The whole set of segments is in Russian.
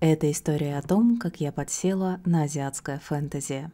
Это история о том, как я подсела на азиатское фэнтези.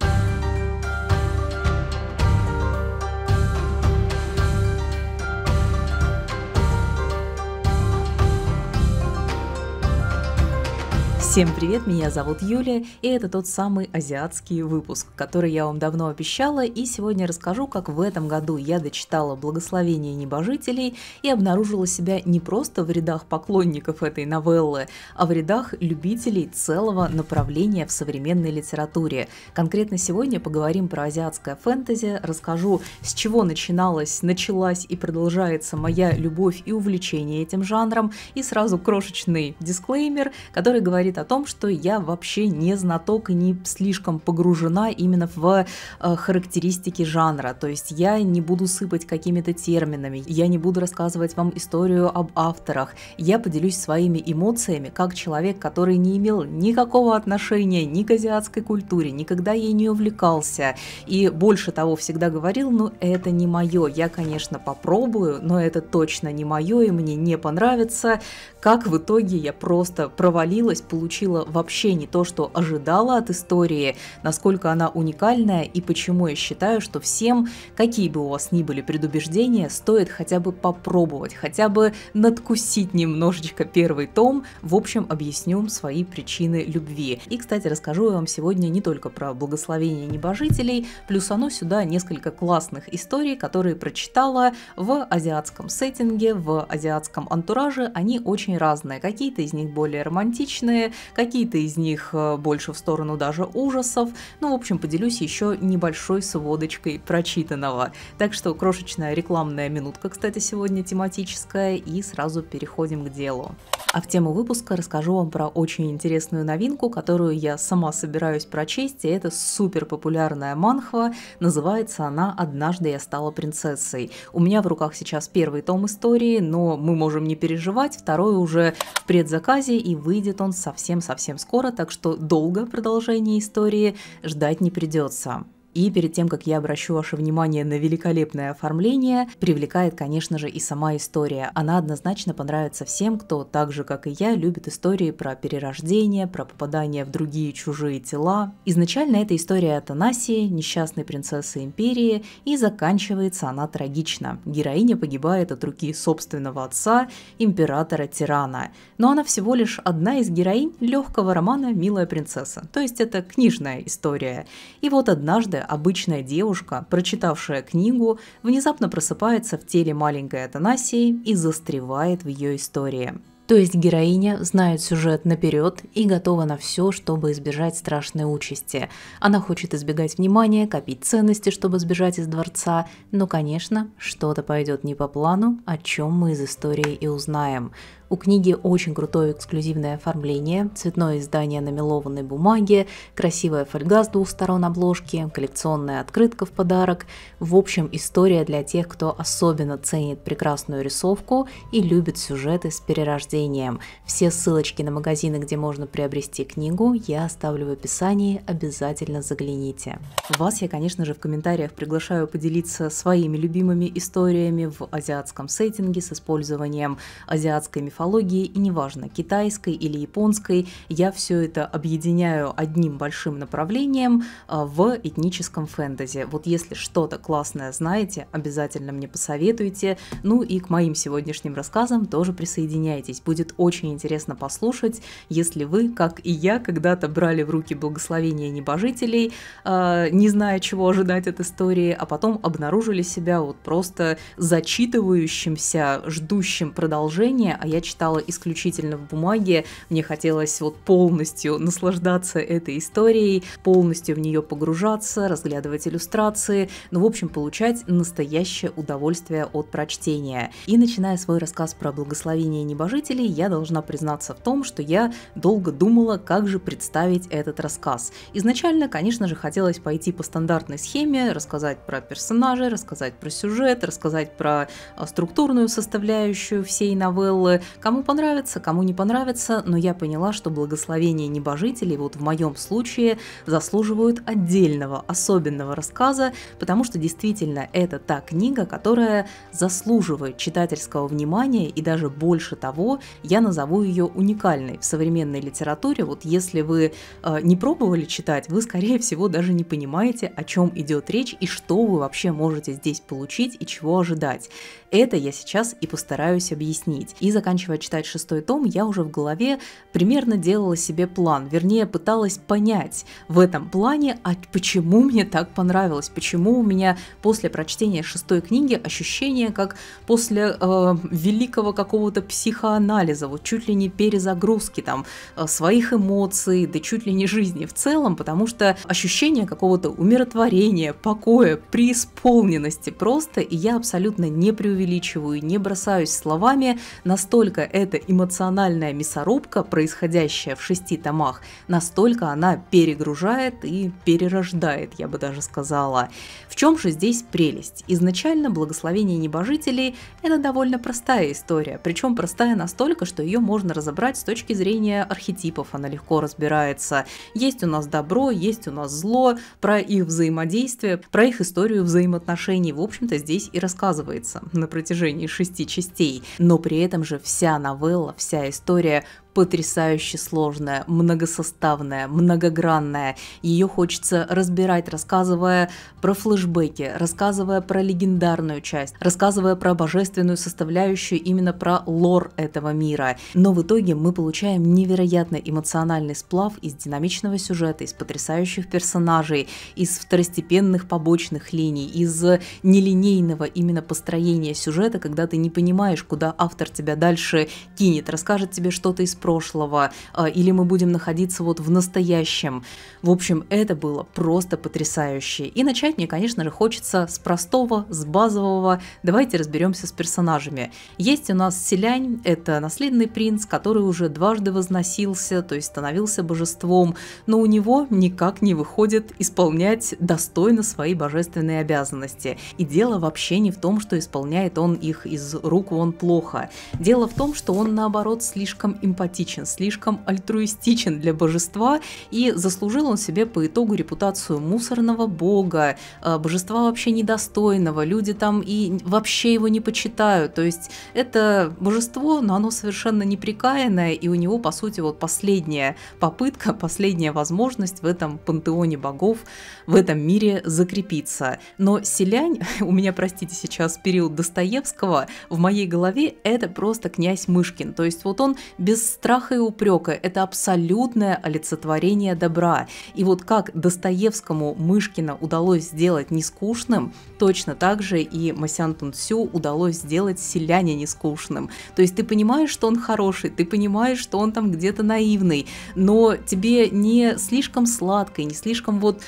Всем привет, меня зовут Юлия, и это тот самый азиатский выпуск, который я вам давно обещала, и сегодня расскажу, как в этом году я дочитала «Благословение небожителей» и обнаружила себя не просто в рядах поклонников этой новеллы, а в рядах любителей целого направления в современной литературе. Конкретно сегодня поговорим про азиатское фэнтези, расскажу, с чего начиналась, началась и продолжается моя любовь и увлечение этим жанром, и сразу крошечный дисклеймер, который говорит о том, что я вообще не знаток и не слишком погружена именно в э, характеристики жанра. То есть я не буду сыпать какими-то терминами, я не буду рассказывать вам историю об авторах. Я поделюсь своими эмоциями как человек, который не имел никакого отношения ни к азиатской культуре, никогда ей не увлекался. И больше того, всегда говорил, ну это не мое. Я, конечно, попробую, но это точно не мое и мне не понравится. Как в итоге я просто провалилась, получила получила вообще не то, что ожидала от истории, насколько она уникальная и почему я считаю, что всем, какие бы у вас ни были предубеждения, стоит хотя бы попробовать, хотя бы надкусить немножечко первый том. В общем, объясню свои причины любви. И, кстати, расскажу я вам сегодня не только про благословение небожителей, плюс оно сюда несколько классных историй, которые прочитала в азиатском сеттинге, в азиатском антураже. Они очень разные. Какие-то из них более романтичные, какие-то из них э, больше в сторону даже ужасов. Ну, в общем, поделюсь еще небольшой сводочкой прочитанного. Так что крошечная рекламная минутка, кстати, сегодня тематическая, и сразу переходим к делу. А в тему выпуска расскажу вам про очень интересную новинку, которую я сама собираюсь прочесть, и это супер популярная манхва. Называется она «Однажды я стала принцессой». У меня в руках сейчас первый том истории, но мы можем не переживать, второй уже в предзаказе, и выйдет он совсем совсем-совсем скоро, так что долго продолжения истории ждать не придется. И перед тем, как я обращу ваше внимание на великолепное оформление, привлекает, конечно же, и сама история. Она однозначно понравится всем, кто, так же как и я, любит истории про перерождение, про попадание в другие чужие тела. Изначально эта история Атанасии, несчастной принцессы империи, и заканчивается она трагично. Героиня погибает от руки собственного отца, императора-тирана. Но она всего лишь одна из героинь легкого романа «Милая принцесса», то есть это книжная история. И вот однажды обычная девушка, прочитавшая книгу, внезапно просыпается в теле маленькой Атанасии и застревает в ее истории. То есть героиня знает сюжет наперед и готова на все, чтобы избежать страшной участи. Она хочет избегать внимания, копить ценности, чтобы сбежать из дворца, но, конечно, что-то пойдет не по плану, о чем мы из истории и узнаем. У книги очень крутое эксклюзивное оформление, цветное издание на мелованной бумаге, красивая фольга с двух сторон обложки, коллекционная открытка в подарок. В общем, история для тех, кто особенно ценит прекрасную рисовку и любит сюжеты с перерождением. Все ссылочки на магазины, где можно приобрести книгу, я оставлю в описании, обязательно загляните. Вас я, конечно же, в комментариях приглашаю поделиться своими любимыми историями в азиатском сеттинге с использованием азиатской мифологии, и неважно, китайской или японской, я все это объединяю одним большим направлением а, в этническом фэнтези. Вот если что-то классное знаете, обязательно мне посоветуйте. Ну и к моим сегодняшним рассказам тоже присоединяйтесь. Будет очень интересно послушать, если вы, как и я, когда-то брали в руки благословение небожителей, а, не зная, чего ожидать от истории, а потом обнаружили себя вот просто зачитывающимся, ждущим продолжения, а я читала исключительно в бумаге, мне хотелось вот полностью наслаждаться этой историей, полностью в нее погружаться, разглядывать иллюстрации, ну, в общем, получать настоящее удовольствие от прочтения. И начиная свой рассказ про благословение небожителей, я должна признаться в том, что я долго думала, как же представить этот рассказ. Изначально, конечно же, хотелось пойти по стандартной схеме, рассказать про персонажей, рассказать про сюжет, рассказать про а, структурную составляющую всей новеллы, Кому понравится, кому не понравится, но я поняла, что благословения небожителей вот в моем случае заслуживают отдельного, особенного рассказа, потому что действительно это та книга, которая заслуживает читательского внимания и даже больше того, я назову ее уникальной в современной литературе. Вот если вы э, не пробовали читать, вы, скорее всего, даже не понимаете, о чем идет речь и что вы вообще можете здесь получить и чего ожидать. Это я сейчас и постараюсь объяснить. И заканчивая читать шестой том, я уже в голове примерно делала себе план, вернее пыталась понять в этом плане, а почему мне так понравилось, почему у меня после прочтения шестой книги ощущение, как после э, великого какого-то психоанализа, вот чуть ли не перезагрузки там э, своих эмоций, да чуть ли не жизни в целом, потому что ощущение какого-то умиротворения, покоя, преисполненности просто, и я абсолютно не преувеличиваю преувеличиваю, не бросаюсь словами, настолько эта эмоциональная мясорубка, происходящая в шести томах, настолько она перегружает и перерождает, я бы даже сказала. В чем же здесь прелесть? Изначально благословение небожителей – это довольно простая история, причем простая настолько, что ее можно разобрать с точки зрения архетипов, она легко разбирается. Есть у нас добро, есть у нас зло, про их взаимодействие, про их историю взаимоотношений, в общем-то, здесь и рассказывается на протяжении шести частей. Но при этом же вся новелла, вся история потрясающе сложная, многосоставная, многогранная. Ее хочется разбирать, рассказывая про флешбеки, рассказывая про легендарную часть, рассказывая про божественную составляющую, именно про лор этого мира. Но в итоге мы получаем невероятно эмоциональный сплав из динамичного сюжета, из потрясающих персонажей, из второстепенных побочных линий, из нелинейного именно построения сюжета, когда ты не понимаешь, куда автор тебя дальше кинет, расскажет тебе что-то из прошлого, э, или мы будем находиться вот в настоящем. В общем, это было просто потрясающе. И начать мне, конечно же, хочется с простого, с базового. Давайте разберемся с персонажами. Есть у нас Селянь, это наследный принц, который уже дважды возносился, то есть становился божеством, но у него никак не выходит исполнять достойно свои божественные обязанности. И дело вообще не в том, что исполняет он их из рук вон плохо. Дело в том, что он наоборот слишком импотентен прагматичен, слишком альтруистичен для божества, и заслужил он себе по итогу репутацию мусорного бога, а, божества вообще недостойного, люди там и вообще его не почитают. То есть это божество, но оно совершенно неприкаянное, и у него, по сути, вот последняя попытка, последняя возможность в этом пантеоне богов, в этом мире закрепиться. Но селянь, у меня, простите, сейчас период Достоевского, в моей голове это просто князь Мышкин. То есть вот он без страха и упрека – это абсолютное олицетворение добра. И вот как Достоевскому Мышкина удалось сделать нескучным, точно так же и Масян Тунсю удалось сделать селяне нескучным. То есть ты понимаешь, что он хороший, ты понимаешь, что он там где-то наивный, но тебе не слишком сладко и не слишком вот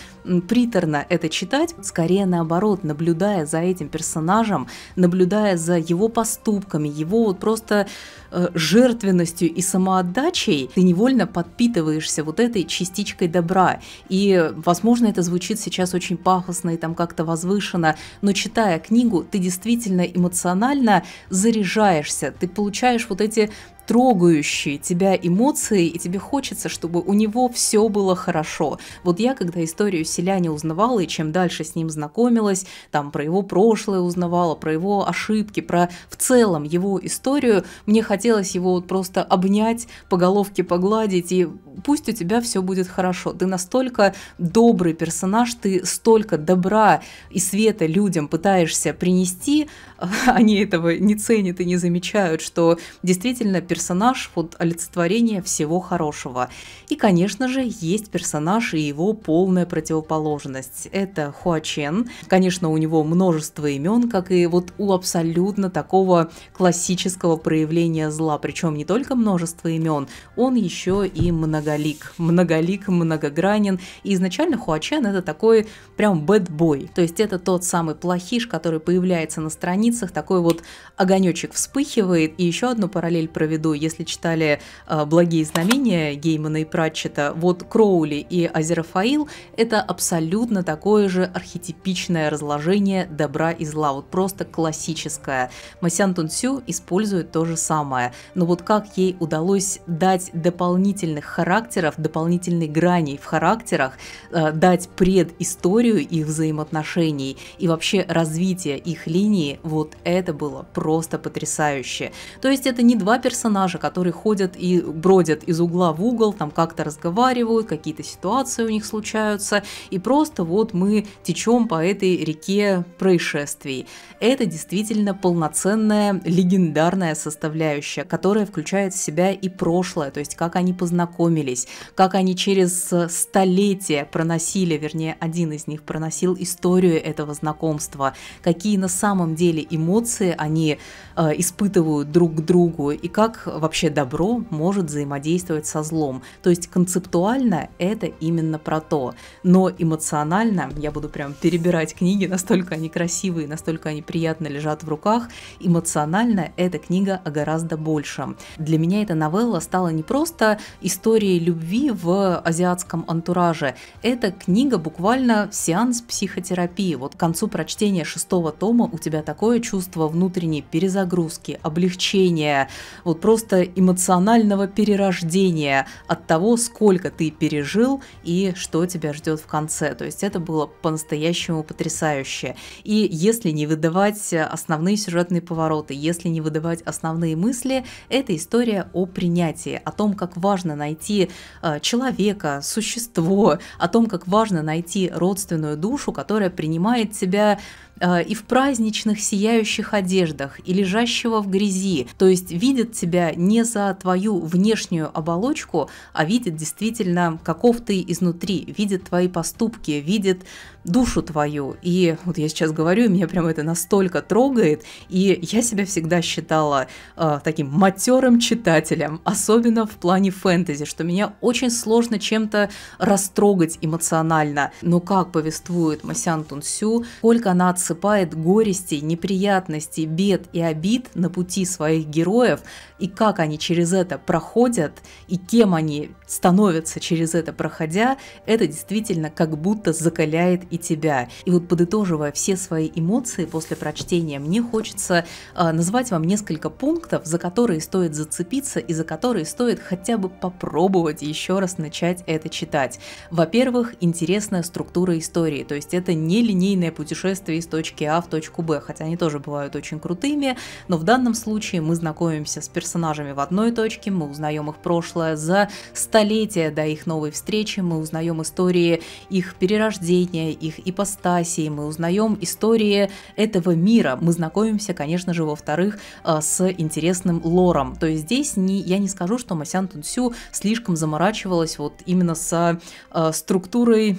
приторно это читать, скорее наоборот, наблюдая за этим персонажем, наблюдая за его поступками, его вот просто Э, жертвенностью и самоотдачей ты невольно подпитываешься вот этой частичкой добра. И, возможно, это звучит сейчас очень пафосно и там как-то возвышенно, но читая книгу, ты действительно эмоционально заряжаешься, ты получаешь вот эти трогающие тебя эмоции, и тебе хочется, чтобы у него все было хорошо. Вот я, когда историю селяне узнавала, и чем дальше с ним знакомилась, там про его прошлое узнавала, про его ошибки, про в целом его историю, мне хотелось его вот просто обнять, по головке погладить, и пусть у тебя все будет хорошо. Ты настолько добрый персонаж, ты столько добра и света людям пытаешься принести, а они этого не ценят и не замечают, что действительно персонаж персонаж – вот олицетворение всего хорошего. И, конечно же, есть персонаж и его полная противоположность. Это Хуачен. Конечно, у него множество имен, как и вот у абсолютно такого классического проявления зла. Причем не только множество имен, он еще и многолик. Многолик, многогранен. И изначально Хуачен – это такой прям бэтбой. То есть это тот самый плохиш, который появляется на страницах, такой вот огонечек вспыхивает. И еще одну параллель проведу году, если читали э, «Благие знамения» Геймана и Пратчета, вот Кроули и Азерафаил – это абсолютно такое же архетипичное разложение добра и зла, вот просто классическое. Масян Тунсю использует то же самое, но вот как ей удалось дать дополнительных характеров, дополнительной граней в характерах, э, дать предысторию их взаимоотношений и вообще развитие их линии, вот это было просто потрясающе. То есть это не два персонажа, персонажа, которые ходят и бродят из угла в угол, там как-то разговаривают, какие-то ситуации у них случаются, и просто вот мы течем по этой реке происшествий. Это действительно полноценная легендарная составляющая, которая включает в себя и прошлое, то есть как они познакомились, как они через столетия проносили, вернее, один из них проносил историю этого знакомства, какие на самом деле эмоции они э, испытывают друг к другу и как вообще добро может взаимодействовать со злом. То есть концептуально это именно про то, но эмоционально, я буду прям перебирать книги, настолько они красивые, настолько они приятно лежат в руках, эмоционально эта книга о гораздо большем. Для меня эта новелла стала не просто историей любви в азиатском антураже, эта книга буквально сеанс психотерапии. Вот к концу прочтения шестого тома у тебя такое чувство внутренней перезагрузки, облегчения, вот просто эмоционального перерождения от того, сколько ты пережил и что тебя ждет в конце. То есть это было по-настоящему потрясающе. И если не выдавать основные сюжетные повороты, если не выдавать основные мысли, это история о принятии, о том, как важно найти э, человека, существо, о том, как важно найти родственную душу, которая принимает тебя э, и в праздничных сияющих одеждах, и лежащего в грязи, то есть видит тебя тебя не за твою внешнюю оболочку, а видит действительно, каков ты изнутри, видит твои поступки, видит душу твою. И вот я сейчас говорю, и меня прям это настолько трогает, и я себя всегда считала э, таким матерым читателем, особенно в плане фэнтези, что меня очень сложно чем-то растрогать эмоционально. Но как повествует Масян Тунсю, сколько она отсыпает горестей, неприятностей, бед и обид на пути своих героев, и как они через это проходят, и кем они становятся через это проходя, это действительно как будто закаляет и тебя. И вот подытоживая все свои эмоции после прочтения, мне хочется э, назвать вам несколько пунктов, за которые стоит зацепиться и за которые стоит хотя бы попробовать еще раз начать это читать. Во-первых, интересная структура истории, то есть это не линейное путешествие из точки А в точку Б, хотя они тоже бывают очень крутыми, но в данном случае мы знакомимся с персонажами в одной точке, мы узнаем их прошлое за столетия до их новой встречи, мы узнаем истории их перерождения, их ипостаси, мы узнаем истории этого мира, мы знакомимся, конечно же, во-вторых, э, с интересным лором. То есть здесь не, я не скажу, что Масян Тунсю слишком заморачивалась вот именно с э, структурой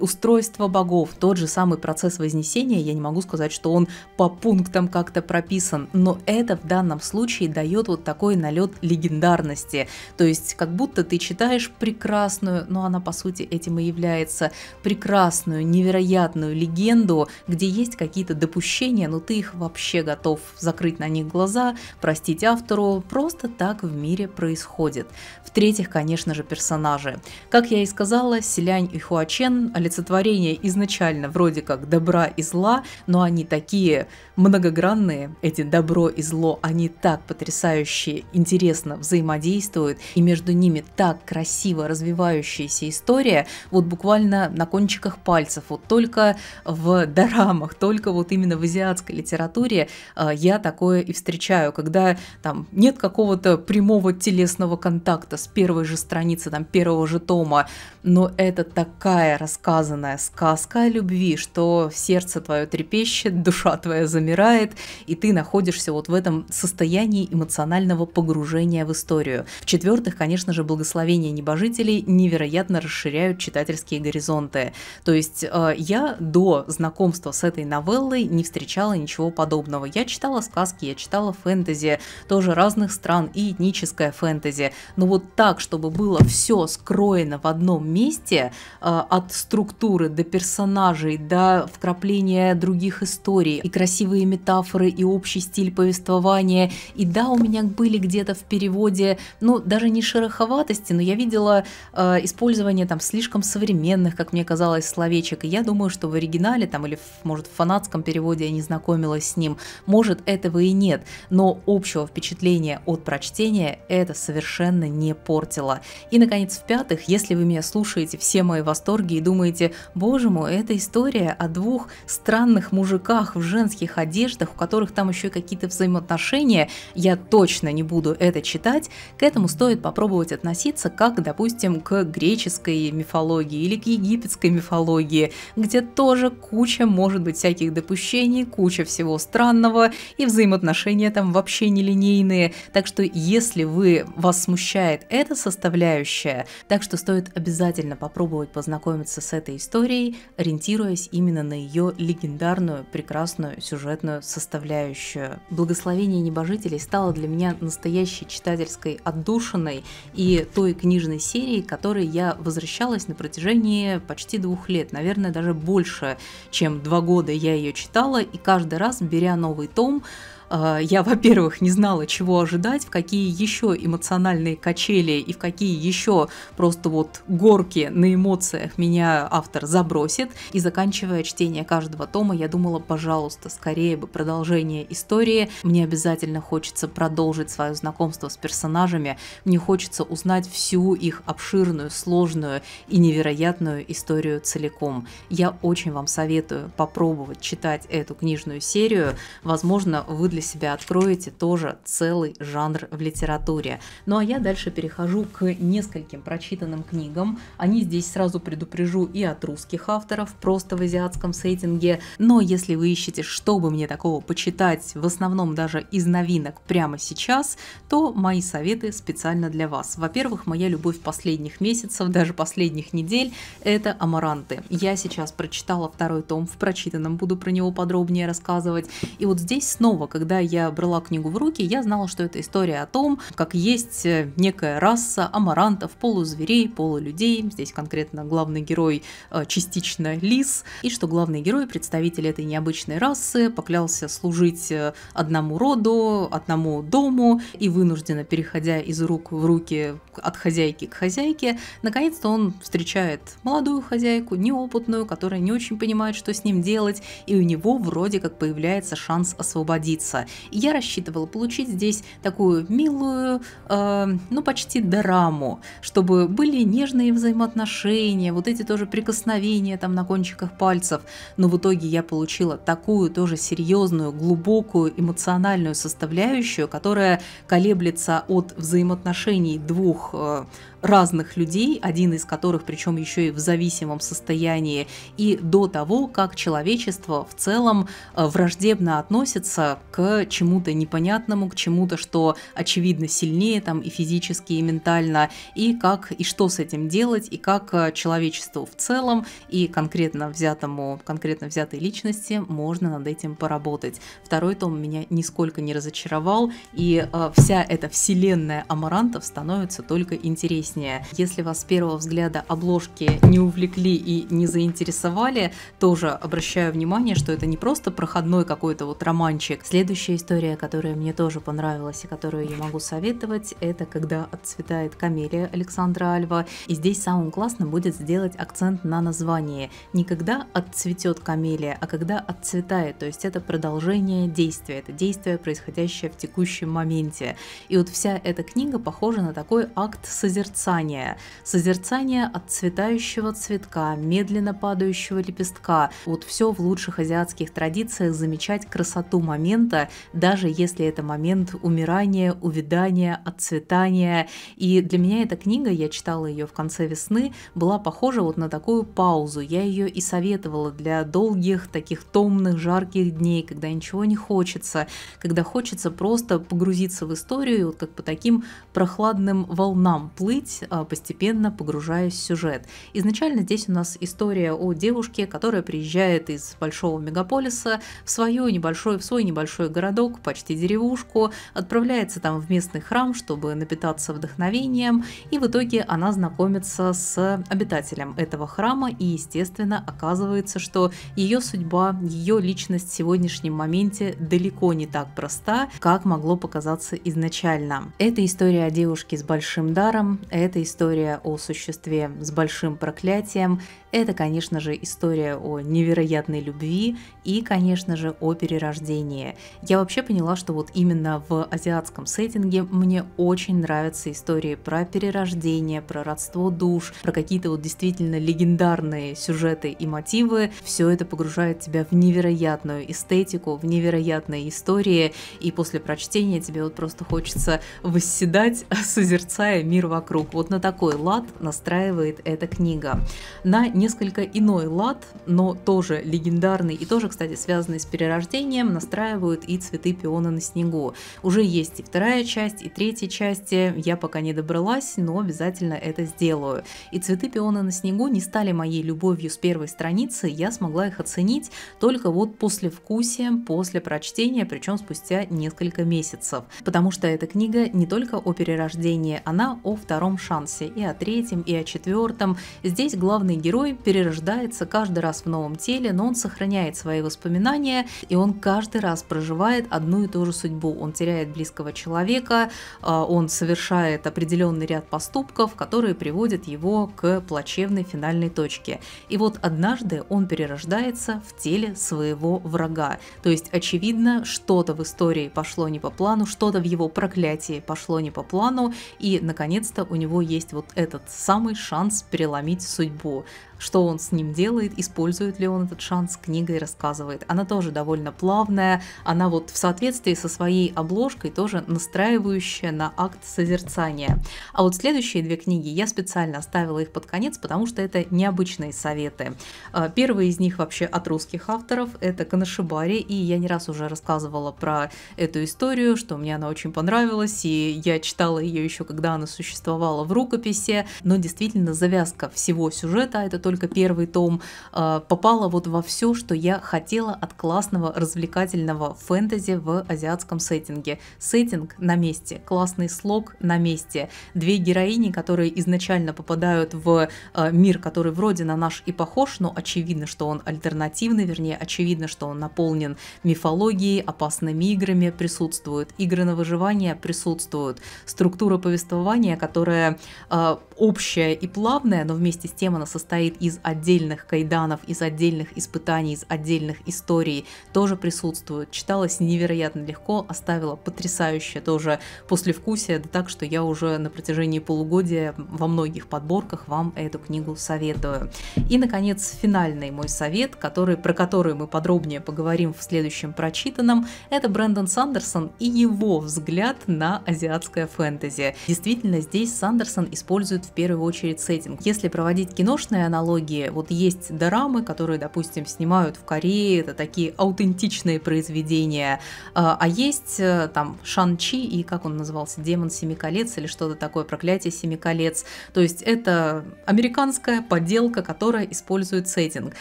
устройства богов. Тот же самый процесс вознесения, я не могу сказать, что он по пунктам как-то прописан, но это в данном случае дает вот такой налет легендарности. То есть как будто ты читаешь прекрасную, но она по сути этим и является, прекрасную, невероятную легенду, где есть какие-то допущения, но ты их вообще готов закрыть на них глаза, простить автору, просто так в мире происходит. В-третьих, конечно же, персонажи. Как я и сказала, Селянь и Хуачен – олицетворение изначально вроде как добра и зла, но они такие многогранные, эти добро и зло, они так потрясающе интересно взаимодействуют, и между ними так красиво развивающаяся история, вот буквально на кончиках пальцев комиксов, вот только в дорамах, только вот именно в азиатской литературе э, я такое и встречаю, когда там нет какого-то прямого телесного контакта с первой же страницы, там, первого же тома, но это такая рассказанная сказка о любви, что сердце твое трепещет, душа твоя замирает, и ты находишься вот в этом состоянии эмоционального погружения в историю. В-четвертых, конечно же, благословения небожителей невероятно расширяют читательские горизонты. То есть Э, я до знакомства с этой новеллой не встречала ничего подобного. Я читала сказки, я читала фэнтези, тоже разных стран и этническое фэнтези. Но вот так, чтобы было все скроено в одном месте, э, от структуры до персонажей, до вкрапления других историй, и красивые метафоры, и общий стиль повествования. И да, у меня были где-то в переводе, ну, даже не шероховатости, но я видела э, использование там слишком современных, как мне казалось, словечек, ежик, и я думаю, что в оригинале там или может в фанатском переводе я не знакомилась с ним, может этого и нет, но общего впечатления от прочтения это совершенно не портило. И наконец в-пятых, если вы меня слушаете все мои восторги и думаете, боже мой, это история о двух странных мужиках в женских одеждах, у которых там еще какие-то взаимоотношения, я точно не буду это читать, к этому стоит попробовать относиться как, допустим, к греческой мифологии или к египетской мифологии, где тоже куча может быть всяких допущений, куча всего странного, и взаимоотношения там вообще нелинейные. Так что если вы, вас смущает эта составляющая, так что стоит обязательно попробовать познакомиться с этой историей, ориентируясь именно на ее легендарную, прекрасную сюжетную составляющую. «Благословение небожителей» стало для меня настоящей читательской отдушиной и той книжной серии, которой я возвращалась на протяжении почти двух лет, наверное, наверное, даже больше, чем два года я ее читала, и каждый раз, беря новый том, а, я, во-первых, не знала, чего ожидать, в какие еще эмоциональные качели и в какие еще просто вот горки на эмоциях меня автор забросит. И заканчивая чтение каждого тома, я думала, пожалуйста, скорее бы продолжение истории. Мне обязательно хочется продолжить свое знакомство с персонажами. Мне хочется узнать всю их обширную, сложную и невероятную историю целиком. Я очень вам советую попробовать читать эту книжную серию. Возможно, вы для для себя откроете тоже целый жанр в литературе. Ну а я дальше перехожу к нескольким прочитанным книгам. Они здесь сразу предупрежу и от русских авторов, просто в азиатском сеттинге. Но если вы ищете, чтобы мне такого почитать, в основном даже из новинок прямо сейчас, то мои советы специально для вас. Во-первых, моя любовь последних месяцев, даже последних недель, это амаранты. Я сейчас прочитала второй том, в прочитанном буду про него подробнее рассказывать. И вот здесь снова, когда когда я брала книгу в руки, я знала, что это история о том, как есть э, некая раса амарантов, полузверей, полулюдей. Здесь конкретно главный герой э, частично лис, и что главный герой, представитель этой необычной расы, поклялся служить э, одному роду, одному дому, и вынужденно, переходя из рук в руки от хозяйки к хозяйке, наконец-то он встречает молодую хозяйку, неопытную, которая не очень понимает, что с ним делать, и у него вроде как появляется шанс освободиться класса. я рассчитывала получить здесь такую милую, э, ну почти драму, чтобы были нежные взаимоотношения, вот эти тоже прикосновения там на кончиках пальцев. Но в итоге я получила такую тоже серьезную, глубокую эмоциональную составляющую, которая колеблется от взаимоотношений двух э, разных людей, один из которых причем еще и в зависимом состоянии, и до того, как человечество в целом э, враждебно относится к чему-то непонятному, к чему-то, что очевидно сильнее там и физически, и ментально, и как и что с этим делать, и как э, человечеству в целом и конкретно взятому, конкретно взятой личности можно над этим поработать. Второй том меня нисколько не разочаровал, и э, вся эта вселенная амарантов становится только интереснее интереснее. Если вас с первого взгляда обложки не увлекли и не заинтересовали, тоже обращаю внимание, что это не просто проходной какой-то вот романчик. Следующая история, которая мне тоже понравилась и которую я могу советовать, это «Когда отцветает камелия» Александра Альва. И здесь самым классным будет сделать акцент на названии. Не «Когда отцветет камелия», а «Когда отцветает», то есть это продолжение действия, это действие, происходящее в текущем моменте. И вот вся эта книга похожа на такой акт созерцания созерцания. Созерцание от цветающего цветка, медленно падающего лепестка. Вот все в лучших азиатских традициях замечать красоту момента, даже если это момент умирания, увядания, отцветания. И для меня эта книга, я читала ее в конце весны, была похожа вот на такую паузу. Я ее и советовала для долгих, таких томных, жарких дней, когда ничего не хочется, когда хочется просто погрузиться в историю, вот как по таким прохладным волнам плыть говорить, а, постепенно погружаясь в сюжет. Изначально здесь у нас история о девушке, которая приезжает из большого мегаполиса в, свою небольшой, в свой небольшой городок, почти деревушку, отправляется там в местный храм, чтобы напитаться вдохновением, и в итоге она знакомится с обитателем этого храма, и, естественно, оказывается, что ее судьба, ее личность в сегодняшнем моменте далеко не так проста, как могло показаться изначально. Это история о девушке с большим даром, это история о существе с большим проклятием, это, конечно же, история о невероятной любви и, конечно же, о перерождении. Я вообще поняла, что вот именно в азиатском сеттинге мне очень нравятся истории про перерождение, про родство душ, про какие-то вот действительно легендарные сюжеты и мотивы. Все это погружает тебя в невероятную эстетику, в невероятные истории, и после прочтения тебе вот просто хочется восседать, созерцая мир вокруг рисунок. Вот на такой лад настраивает эта книга. На несколько иной лад, но тоже легендарный и тоже, кстати, связанный с перерождением, настраивают и «Цветы пиона на снегу». Уже есть и вторая часть, и третья часть. Я пока не добралась, но обязательно это сделаю. И «Цветы пиона на снегу» не стали моей любовью с первой страницы, я смогла их оценить только вот после вкусия, после прочтения, причем спустя несколько месяцев. Потому что эта книга не только о перерождении, она о втором шансе, и о третьем, и о четвертом. Здесь главный герой перерождается каждый раз в новом теле, но он сохраняет свои воспоминания, и он каждый раз проживает одну и ту же судьбу. Он теряет близкого человека, а, он совершает определенный ряд поступков, которые приводят его к плачевной финальной точке. И вот однажды он перерождается в теле своего врага. То есть, очевидно, что-то в истории пошло не по плану, что-то в его проклятии пошло не по плану, и, наконец-то, у него него есть вот этот самый шанс переломить судьбу что он с ним делает, использует ли он этот шанс, книгой рассказывает. Она тоже довольно плавная, она вот в соответствии со своей обложкой тоже настраивающая на акт созерцания. А вот следующие две книги я специально оставила их под конец, потому что это необычные советы. А, первый из них вообще от русских авторов, это Канашибари, и я не раз уже рассказывала про эту историю, что мне она очень понравилась, и я читала ее еще когда она существовала в рукописи, но действительно завязка всего сюжета, это то, только первый том, а, попала вот во все, что я хотела от классного развлекательного фэнтези в азиатском сеттинге. Сеттинг на месте, классный слог на месте, две героини, которые изначально попадают в а, мир, который вроде на наш и похож, но очевидно, что он альтернативный, вернее, очевидно, что он наполнен мифологией, опасными играми присутствуют, игры на выживание присутствуют, структура повествования, которая э, общая и плавная, но вместе с тем она состоит из отдельных кайданов, из отдельных испытаний, из отдельных историй тоже присутствуют. Читалось невероятно легко, оставила потрясающее тоже послевкусие, да так, что я уже на протяжении полугодия во многих подборках вам эту книгу советую. И, наконец, финальный мой совет, который, про который мы подробнее поговорим в следующем прочитанном, это Брэндон Сандерсон и его взгляд на азиатское фэнтези. Действительно, здесь Сандерсон использует в первую очередь сеттинг. Если проводить киношные аналоги аналогии. Вот есть дорамы, которые, допустим, снимают в Корее, это такие аутентичные произведения, а, а есть э, там Шан Чи и, как он назывался, Демон Семи Колец или что-то такое, Проклятие Семи Колец. То есть это американская подделка, которая использует сеттинг.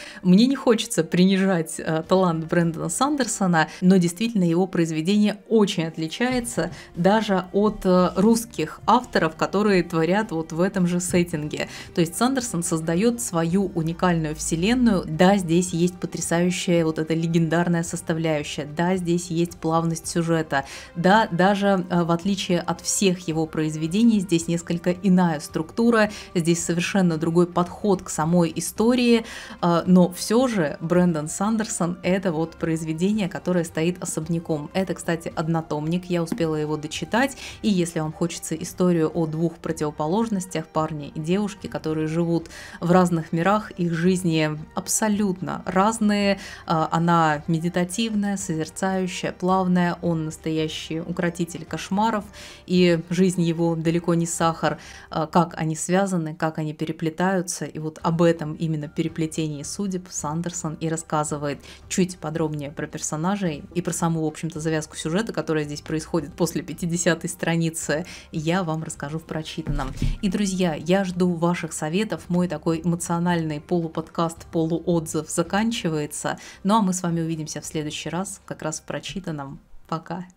Мне не хочется принижать э, талант Брэндона Сандерсона, но действительно его произведение очень отличается даже от э, русских авторов, которые творят вот в этом же сеттинге. То есть Сандерсон создает свои свою уникальную вселенную. Да, здесь есть потрясающая вот эта легендарная составляющая, да, здесь есть плавность сюжета, да, даже э, в отличие от всех его произведений, здесь несколько иная структура, здесь совершенно другой подход к самой истории, э, но все же Брэндон Сандерсон это вот произведение, которое стоит особняком. Это, кстати, однотомник, я успела его дочитать, и если вам хочется историю о двух противоположностях, парня и девушки, которые живут в разных разных мирах, их жизни абсолютно разные. А, она медитативная, созерцающая, плавная, он настоящий укротитель кошмаров, и жизнь его далеко не сахар. А, как они связаны, как они переплетаются, и вот об этом именно переплетении судеб Сандерсон и рассказывает чуть подробнее про персонажей и про саму, в общем-то, завязку сюжета, которая здесь происходит после 50-й страницы, я вам расскажу в прочитанном. И, друзья, я жду ваших советов, мой такой эмоциональный эмоциональный полуподкаст, полуотзыв заканчивается. Ну а мы с вами увидимся в следующий раз, как раз в прочитанном. Пока!